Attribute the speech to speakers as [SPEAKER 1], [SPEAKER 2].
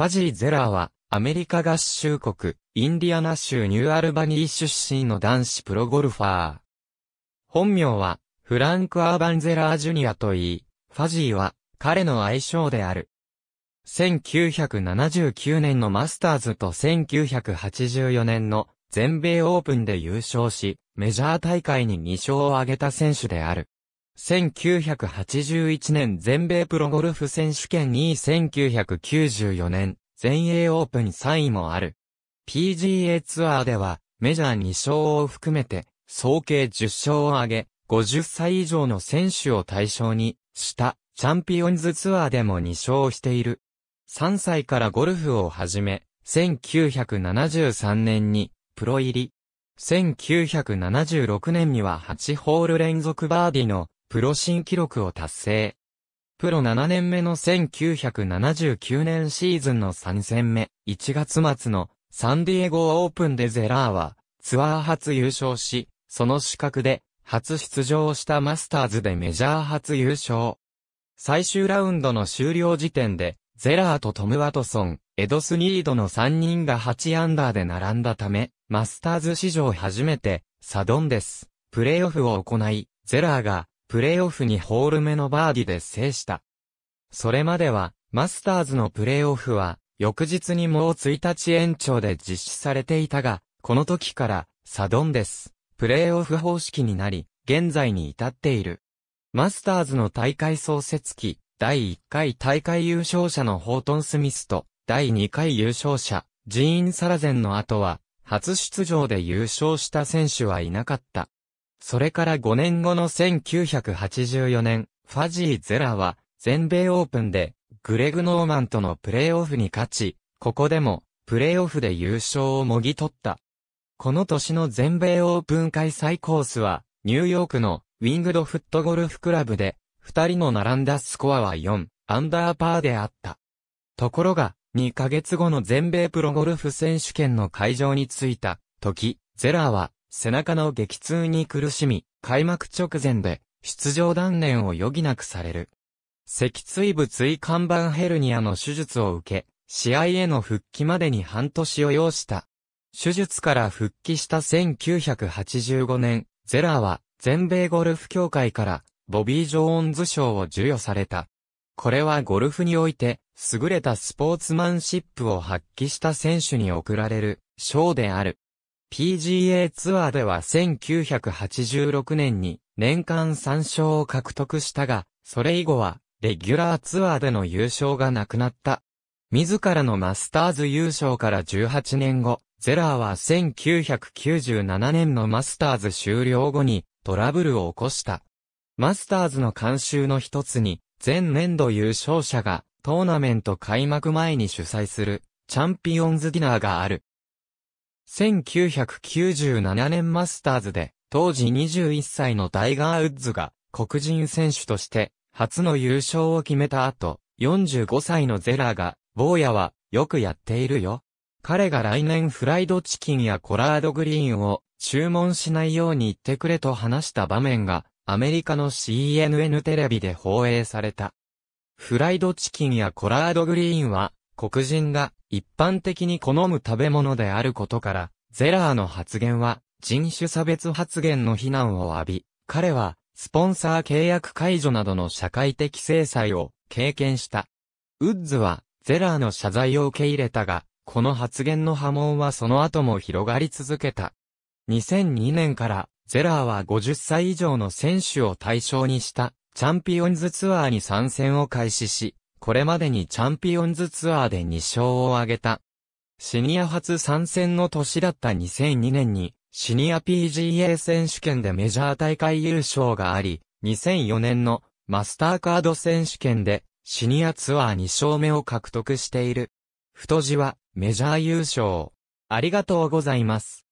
[SPEAKER 1] ファジー・ゼラーは、アメリカ合衆国、インディアナ州ニューアルバニー出身の男子プロゴルファー。本名は、フランク・アーバン・ゼラー・ジュニアといい、ファジーは、彼の愛称である。1979年のマスターズと1984年の全米オープンで優勝し、メジャー大会に2勝を挙げた選手である。1981年全米プロゴルフ選手権2位1994年、全英オープン3位もある。PGA ツアーでは、メジャー2勝を含めて、総計10勝を挙げ、50歳以上の選手を対象に、した、チャンピオンズツアーでも2勝している。3歳からゴルフを始め、1973年に、プロ入り。1976年には8ホール連続バーディのプロ新記録を達成。プロ7年目の1979年シーズンの3戦目、1月末のサンディエゴオープンでゼラーはツアー初優勝し、その資格で初出場したマスターズでメジャー初優勝。最終ラウンドの終了時点で、ゼラーとトム・ワトソン、エドス・ニードの3人が8アンダーで並んだため、マスターズ史上初めて、サドンデス、プレイオフを行い、ゼラーが、プレーオフにホール目のバーディで制した。それまでは、マスターズのプレーオフは、翌日にもう1日延長で実施されていたが、この時から、サドンです。プレーオフ方式になり、現在に至っている。マスターズの大会創設期、第1回大会優勝者のホートン・スミスと、第2回優勝者、ジーン・サラゼンの後は、初出場で優勝した選手はいなかった。それから5年後の1984年、ファジー・ゼラは、全米オープンで、グレグ・ノーマンとのプレーオフに勝ち、ここでも、プレーオフで優勝をもぎ取った。この年の全米オープン開催コースは、ニューヨークのウィングドフットゴルフクラブで、二人の並んだスコアは4、アンダーパーであった。ところが、2ヶ月後の全米プロゴルフ選手権の会場に着いた、時、ゼラーは、背中の激痛に苦しみ、開幕直前で出場断念を余儀なくされる。脊椎部椎間板ヘルニアの手術を受け、試合への復帰までに半年を要した。手術から復帰した1985年、ゼラーは全米ゴルフ協会からボビー・ジョーンズ賞を授与された。これはゴルフにおいて優れたスポーツマンシップを発揮した選手に贈られる賞である。PGA ツアーでは1986年に年間3勝を獲得したが、それ以後はレギュラーツアーでの優勝がなくなった。自らのマスターズ優勝から18年後、ゼラーは1997年のマスターズ終了後にトラブルを起こした。マスターズの監修の一つに、前年度優勝者がトーナメント開幕前に主催するチャンピオンズディナーがある。1997年マスターズで、当時21歳のタイガー・ウッズが、黒人選手として、初の優勝を決めた後、45歳のゼラーが、坊やは、よくやっているよ。彼が来年フライドチキンやコラードグリーンを注文しないように言ってくれと話した場面がアメリカの CNN テレビで放映された。フライドチキンやコラードグリーンは黒人が一般的に好む食べ物であることから、ゼラーの発言は人種差別発言の非難を浴び、彼はスポンサー契約解除などの社会的制裁を経験した。ウッズはゼラーの謝罪を受け入れたが、この発言の波紋はその後も広がり続けた。2002年からゼラーは50歳以上の選手を対象にしたチャンピオンズツアーに参戦を開始し、これまでにチャンピオンズツアーで2勝を挙げた。シニア初参戦の年だった2002年に、シニア PGA 選手権でメジャー大会優勝があり、2004年のマスターカード選手権でシニアツアー2勝目を獲得している。太字はメジャー優勝。ありがとうございます。